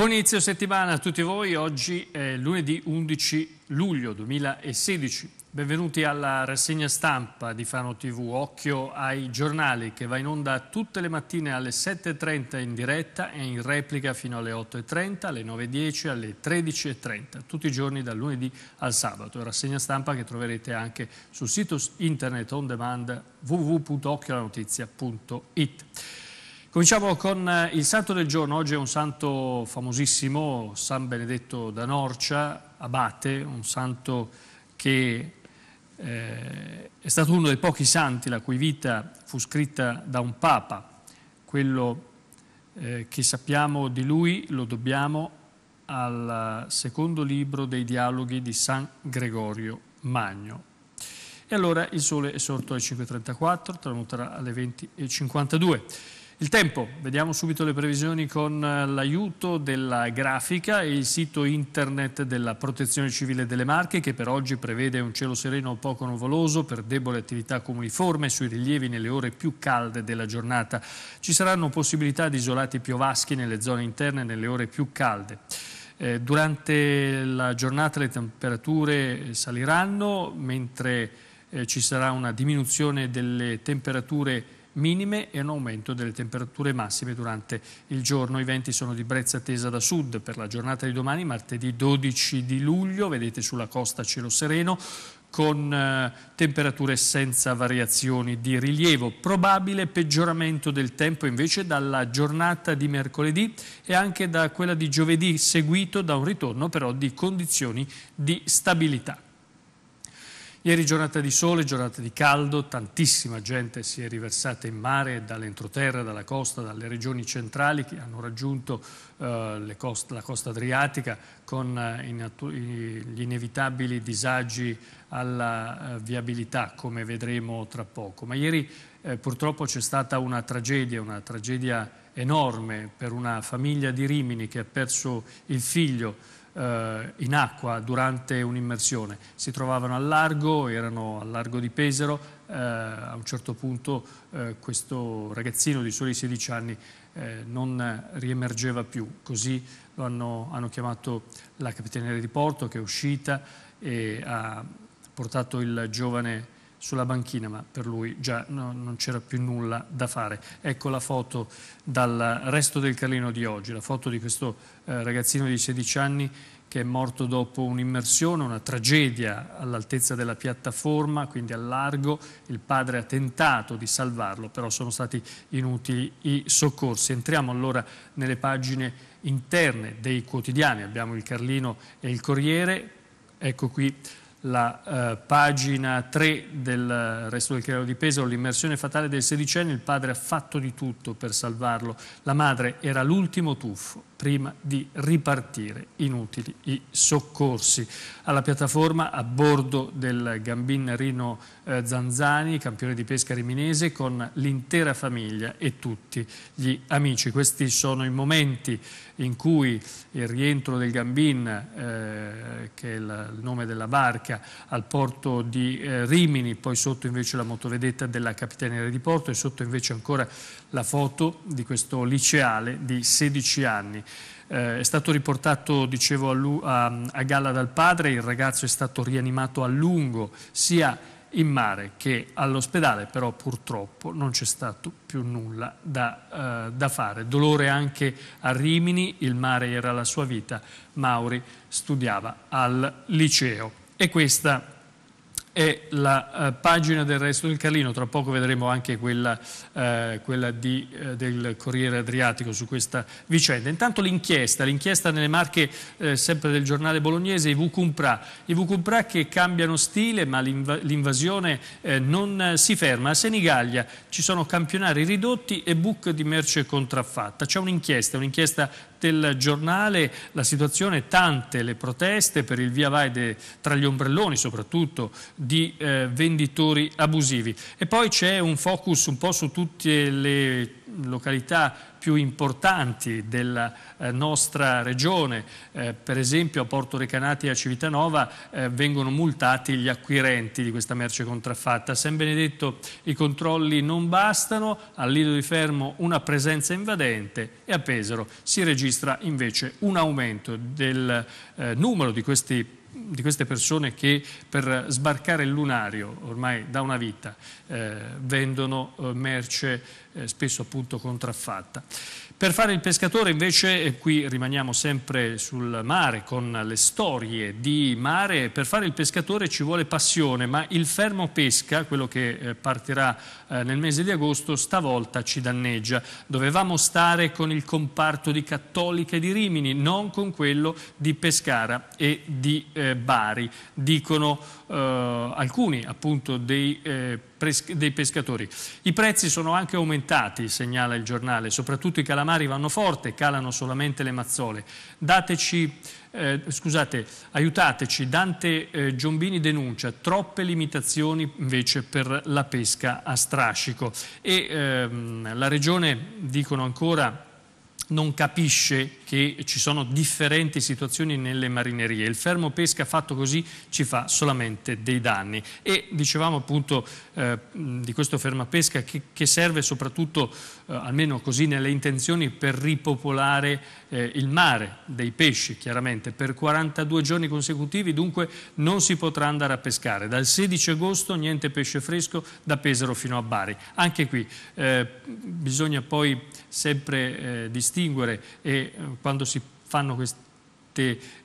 Buon inizio settimana a tutti voi, oggi è lunedì 11 luglio 2016. Benvenuti alla rassegna stampa di Fano TV, occhio ai giornali che va in onda tutte le mattine alle 7.30 in diretta e in replica fino alle 8.30, alle 9.10, alle 13.30, tutti i giorni dal lunedì al sabato. Rassegna stampa che troverete anche sul sito internet on demand www.occhiolanotizia.it. Cominciamo con eh, il santo del giorno, oggi è un santo famosissimo, San Benedetto da Norcia, abate, un santo che eh, è stato uno dei pochi santi la cui vita fu scritta da un papa. Quello eh, che sappiamo di lui lo dobbiamo al secondo libro dei dialoghi di San Gregorio Magno. E allora il sole è sorto alle 5.34, tramonterà alle 20.52. Il tempo, vediamo subito le previsioni con eh, l'aiuto della grafica e il sito internet della Protezione Civile delle Marche che per oggi prevede un cielo sereno poco nuvoloso per debole attività comuniforme sui rilievi nelle ore più calde della giornata. Ci saranno possibilità di isolati piovaschi nelle zone interne nelle ore più calde. Eh, durante la giornata le temperature eh, saliranno mentre eh, ci sarà una diminuzione delle temperature minime e un aumento delle temperature massime durante il giorno. I venti sono di brezza tesa da sud per la giornata di domani, martedì 12 di luglio, vedete sulla costa cielo sereno con eh, temperature senza variazioni di rilievo. Probabile peggioramento del tempo invece dalla giornata di mercoledì e anche da quella di giovedì, seguito da un ritorno però di condizioni di stabilità. Ieri giornata di sole, giornata di caldo, tantissima gente si è riversata in mare dall'entroterra, dalla costa, dalle regioni centrali che hanno raggiunto eh, coste, la costa adriatica con eh, gli inevitabili disagi alla eh, viabilità come vedremo tra poco. Ma ieri eh, purtroppo c'è stata una tragedia, una tragedia enorme per una famiglia di Rimini che ha perso il figlio eh, in acqua durante un'immersione. Si trovavano al largo, erano al largo di Pesaro, eh, a un certo punto eh, questo ragazzino di soli 16 anni eh, non riemergeva più, così lo hanno, hanno chiamato la capitaneria di porto che è uscita e ha portato il giovane sulla banchina, ma per lui già no, non c'era più nulla da fare. Ecco la foto dal resto del Carlino di oggi, la foto di questo eh, ragazzino di 16 anni che è morto dopo un'immersione, una tragedia all'altezza della piattaforma, quindi al largo. Il padre ha tentato di salvarlo, però sono stati inutili i soccorsi. Entriamo allora nelle pagine interne dei quotidiani. Abbiamo il Carlino e il Corriere. Ecco qui la eh, pagina 3 del eh, Resto del Creato di Pesaro, l'immersione fatale del sedicenne, il padre ha fatto di tutto per salvarlo, la madre era l'ultimo tuffo prima di ripartire inutili i soccorsi. Alla piattaforma a bordo del Gambin Rino eh, Zanzani, campione di pesca riminese, con l'intera famiglia e tutti gli amici. Questi sono i momenti in cui il rientro del Gambin, eh, che è il nome della barca, al porto di eh, Rimini, poi sotto invece la motovedetta della Capitaneria di Porto e sotto invece ancora la foto di questo liceale di 16 anni eh, è stato riportato, dicevo, a, Lu, a, a galla dal padre, il ragazzo è stato rianimato a lungo sia in mare che all'ospedale, però purtroppo non c'è stato più nulla da, eh, da, fare. Dolore anche a Rimini, il mare era la sua vita, Mauri studiava al liceo. E questa è la eh, pagina del resto del Carlino, tra poco vedremo anche quella, eh, quella di, eh, del Corriere Adriatico su questa vicenda. Intanto l'inchiesta, l'inchiesta nelle marche eh, sempre del giornale bolognese, i Vucumpra, i Vucumpra che cambiano stile ma l'invasione eh, non eh, si ferma. A Senigallia ci sono campionari ridotti e book di merce contraffatta, c'è un'inchiesta, un'inchiesta del giornale la situazione, tante le proteste per il via vai de, tra gli ombrelloni soprattutto di eh, venditori abusivi. E poi c'è un focus un po' su tutte le località più importanti della eh, nostra regione, eh, per esempio a Porto Recanati e a Civitanova, eh, vengono multati gli acquirenti di questa merce contraffatta. A San Benedetto i controlli non bastano, a Lido di Fermo una presenza invadente e a Pesaro si registra invece un aumento del eh, numero di questi di queste persone che per sbarcare il lunario ormai da una vita eh, vendono eh, merce eh, spesso appunto contraffatta. Per fare il pescatore invece, qui rimaniamo sempre sul mare con le storie di mare, per fare il pescatore ci vuole passione, ma il fermo pesca, quello che eh, partirà eh, nel mese di agosto, stavolta ci danneggia. Dovevamo stare con il comparto di Cattolica e di Rimini, non con quello di Pescara e di eh, Bari, dicono eh, alcuni appunto dei eh, dei pescatori. I prezzi sono anche aumentati, segnala il giornale, soprattutto i calamari vanno forte, calano solamente le mazzole. Dateci, eh, scusate, aiutateci, Dante eh, Giombini denuncia troppe limitazioni invece per la pesca a strascico e ehm, la regione, dicono ancora, non capisce che ci sono differenti situazioni nelle marinerie. Il fermo pesca fatto così ci fa solamente dei danni. E dicevamo appunto eh, di questo fermo pesca che, che serve soprattutto, eh, almeno così nelle intenzioni, per ripopolare eh, il mare dei pesci, chiaramente. Per 42 giorni consecutivi dunque non si potrà andare a pescare. Dal 16 agosto niente pesce fresco da Pesaro fino a Bari. Anche qui eh, bisogna poi sempre eh, distinguere e eh, quando si fanno queste,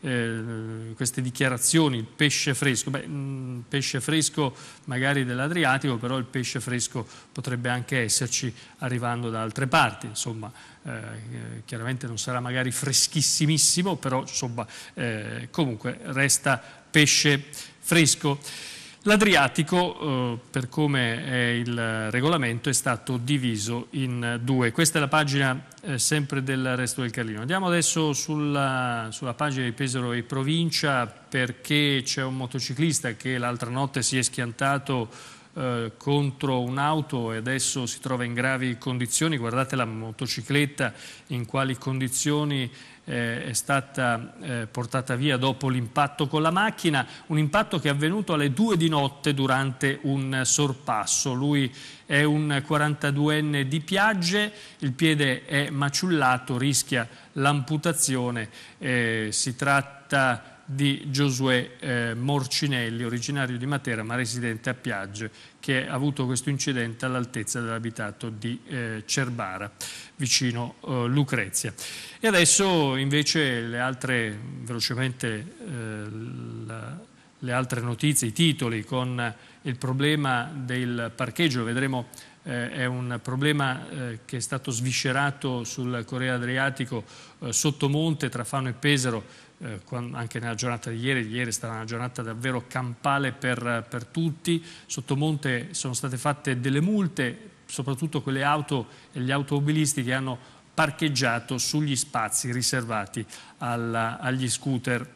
eh, queste dichiarazioni, il pesce fresco, beh, mh, mm, pesce fresco magari dell'Adriatico, però il pesce fresco potrebbe anche esserci arrivando da altre parti, insomma, eh, eh chiaramente non sarà magari freschissimissimo, però insomma, eh, comunque resta pesce fresco. L'Adriatico, eh, per come è il regolamento, è stato diviso in due. Questa è la pagina eh, sempre del resto del Carlino. Andiamo adesso sulla, sulla pagina di Pesaro e Provincia perché c'è un motociclista che l'altra notte si è schiantato eh, contro un'auto e adesso si trova in gravi condizioni. Guardate la motocicletta in quali condizioni eh, è stata eh, portata via dopo l'impatto con la macchina, un impatto che è avvenuto alle 2 di notte durante un sorpasso. Lui è un 42enne di Piagge, il piede è maciullato, rischia l'amputazione, eh, si tratta di Giosuè eh, Morcinelli, originario di Matera ma residente a Piagge, che ha avuto questo incidente all'altezza dell'abitato di eh, Cerbara, vicino eh, Lucrezia. E adesso invece le altre, velocemente, eh, la, le altre notizie, i titoli con il problema del parcheggio, vedremo eh, è un problema eh, che è stato sviscerato sul Corea Adriatico eh, sotto Monte tra Fano e Pesaro eh, anche nella giornata di ieri, ieri è stata una giornata davvero campale per, per tutti, sottomonte sono state fatte delle multe, soprattutto quelle auto e gli automobilisti che hanno parcheggiato sugli spazi riservati alla, agli scooter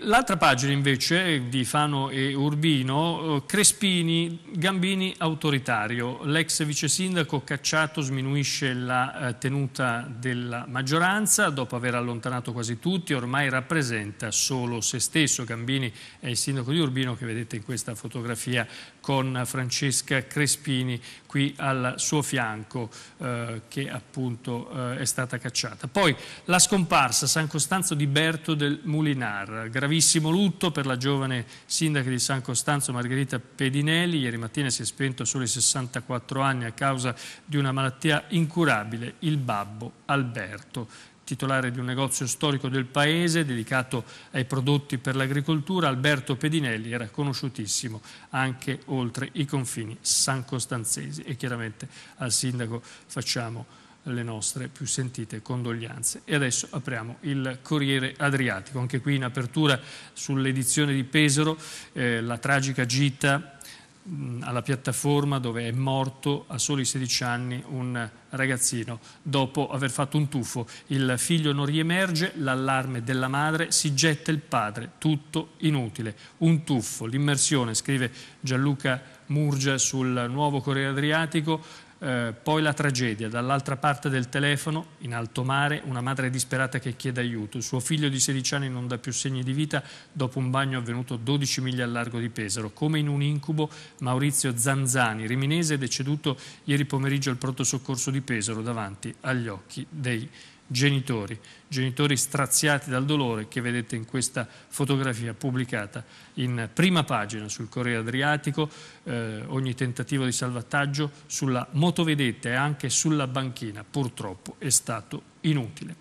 l'altra pagina invece di Fano e Urbino, eh, Crespini, Gambini autoritario, l'ex vice sindaco cacciato sminuisce la eh, tenuta della maggioranza dopo aver allontanato quasi tutti, ormai rappresenta solo se stesso. Gambini è il sindaco di Urbino che vedete in questa fotografia con Francesca Crespini qui al suo fianco eh, che appunto eh, è stata cacciata. Poi la scomparsa San Costanzo di Berto del Mulinare Pinar. Gravissimo lutto per la giovane sindaca di San Costanzo Margherita Pedinelli. Ieri mattina si è spento a soli 64 anni a causa di una malattia incurabile, il babbo Alberto titolare di un negozio storico del paese dedicato ai prodotti per l'agricoltura, Alberto Pedinelli era conosciutissimo anche oltre i confini san costanzesi e chiaramente al sindaco facciamo le nostre più sentite condoglianze. E adesso apriamo il Corriere Adriatico, anche qui in apertura sull'edizione di Pesaro, eh, la tragica gita mh, alla piattaforma dove è morto a soli 16 anni un ragazzino dopo aver fatto un tuffo. Il figlio non riemerge, l'allarme della madre, si getta il padre, tutto inutile. Un tuffo, l'immersione, scrive Gianluca Murgia sul nuovo Corriere Adriatico, eh, poi la tragedia, dall'altra parte del telefono, in alto mare, una madre disperata che chiede aiuto. Il suo figlio di 16 anni non dà più segni di vita dopo un bagno avvenuto 12 miglia al largo di Pesaro. Come in un incubo, Maurizio Zanzani, riminese, deceduto ieri pomeriggio al pronto soccorso di Pesaro davanti agli occhi dei cittadini genitori, genitori straziati dal dolore che vedete in questa fotografia pubblicata in prima pagina sul Corriere Adriatico, eh, ogni tentativo di salvataggio sulla motovedetta e anche sulla banchina purtroppo è stato inutile.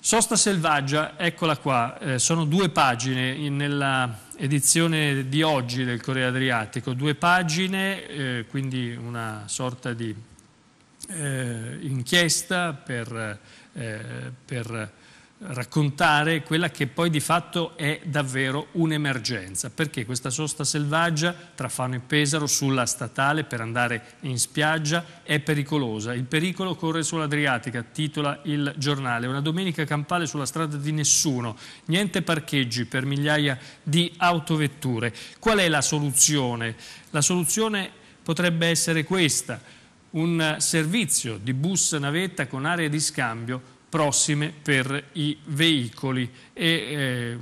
Sosta selvaggia, eccola qua, eh, sono due pagine in, nella edizione di oggi del Corriere Adriatico, due pagine, eh, quindi una sorta di eh, inchiesta, per, eh, per raccontare quella che poi di fatto è davvero un'emergenza, perché questa sosta selvaggia tra Fano e Pesaro sulla statale per andare in spiaggia è pericolosa. Il pericolo corre sull'Adriatica, titola il giornale. Una domenica campale sulla strada di nessuno, niente parcheggi per migliaia di autovetture. Qual è la soluzione? La soluzione potrebbe essere questa un servizio di bus navetta con aree di scambio prossime per i veicoli e eh,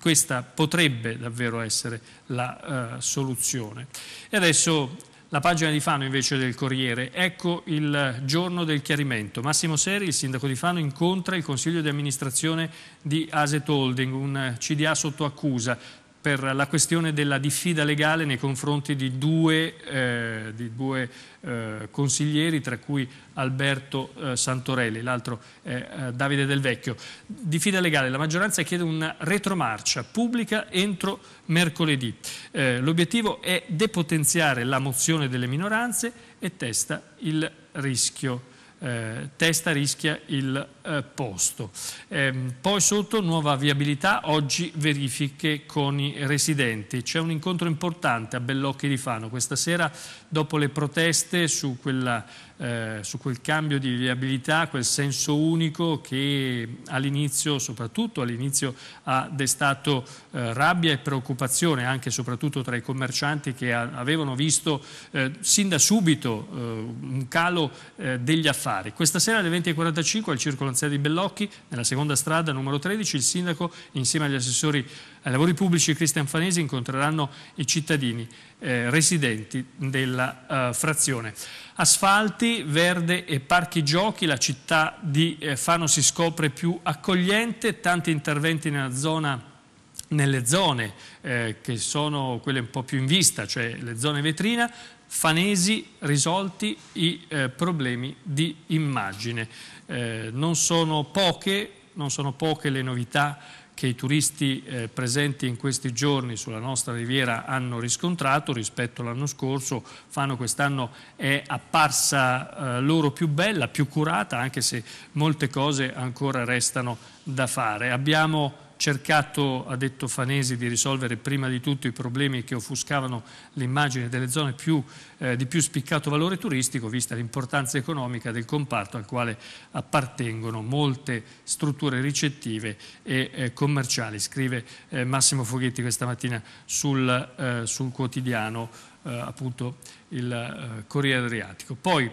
questa potrebbe davvero essere la eh, soluzione. E adesso la pagina di Fano invece del Corriere, ecco il giorno del chiarimento. Massimo Seri, il sindaco di Fano, incontra il consiglio di amministrazione di Aset Holding, un CDA sotto accusa per la questione della diffida legale nei confronti di due, eh, di due eh, consiglieri, tra cui Alberto eh, Santorelli, l'altro eh, eh, Davide Del Vecchio. Diffida legale, la maggioranza chiede una retromarcia pubblica entro mercoledì. Eh, l'obiettivo è depotenziare la mozione delle minoranze e testa il rischio eh, testa rischia il eh, posto. Ehm, poi sotto nuova viabilità, oggi verifiche con i residenti. C'è un incontro importante a Bellocchi di Fano questa sera dopo le proteste su quella eh, su quel cambio di viabilità, quel senso unico che all'inizio, soprattutto all'inizio, ha destato eh, rabbia e preoccupazione anche e soprattutto tra i commercianti che a, avevano visto eh, sin da subito eh, un calo eh, degli affari. Questa sera alle 20.45 al Circolo Anziani di Bellocchi, nella seconda strada numero 13, il sindaco insieme agli assessori ai lavori pubblici Cristian Fanesi incontreranno i cittadini eh, residenti della eh, frazione. Asfalti, verde e parchi giochi, la città di eh, Fano si scopre più accogliente, tanti interventi nella zona nelle zone eh, che sono quelle un po' più in vista, cioè le zone vetrina, Fanesi risolti i eh, problemi di immagine. Eh, non, sono poche, non sono poche le novità che i turisti eh, presenti in questi giorni sulla nostra riviera hanno riscontrato rispetto all'anno scorso, Fano quest'anno è apparsa eh, loro più bella, più curata, anche se molte cose ancora restano da fare. Abbiamo cercato, ha detto Fanesi, di risolvere prima di tutto i problemi che offuscavano l'immagine delle zone più, eh, di più spiccato valore turistico, vista l'importanza economica del comparto al quale appartengono molte strutture ricettive e eh, commerciali, scrive eh, Massimo Foghetti questa mattina sul, eh, sul quotidiano eh, appunto il eh, Corriere Adriatico. Poi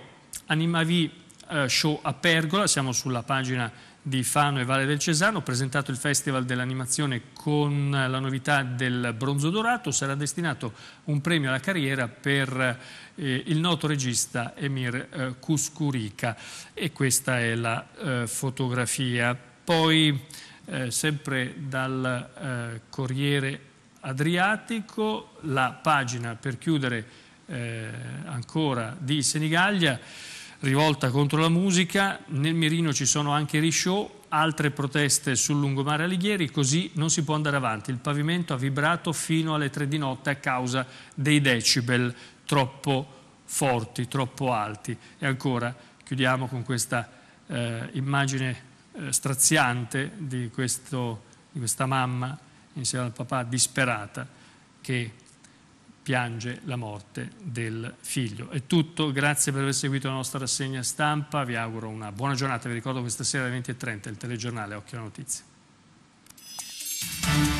Animavi eh, show a Pergola, siamo sulla pagina di Fano e Valle del Cesano, presentato il Festival dell'animazione con eh, la novità del bronzo dorato, sarà destinato un premio alla carriera per eh, il noto regista Emir eh, Kuskurica e questa è la eh, fotografia. Poi eh, sempre dal Corriere Adriatico la pagina per chiudere ancora di Senigallia rivolta contro la musica, nel mirino ci sono anche rishow, altre proteste sul lungomare Alighieri, così non si può andare avanti. Il pavimento ha vibrato fino alle tre di notte a causa dei decibel troppo forti, troppo alti. E ancora chiudiamo con questa eh, immagine eh, straziante di, questo, di questa mamma insieme al papà disperata che piange la morte del figlio. È tutto, grazie per aver seguito la nostra rassegna stampa, vi auguro una buona giornata, vi ricordo questa sera alle 20.30 il telegiornale Occhio alla Notizia.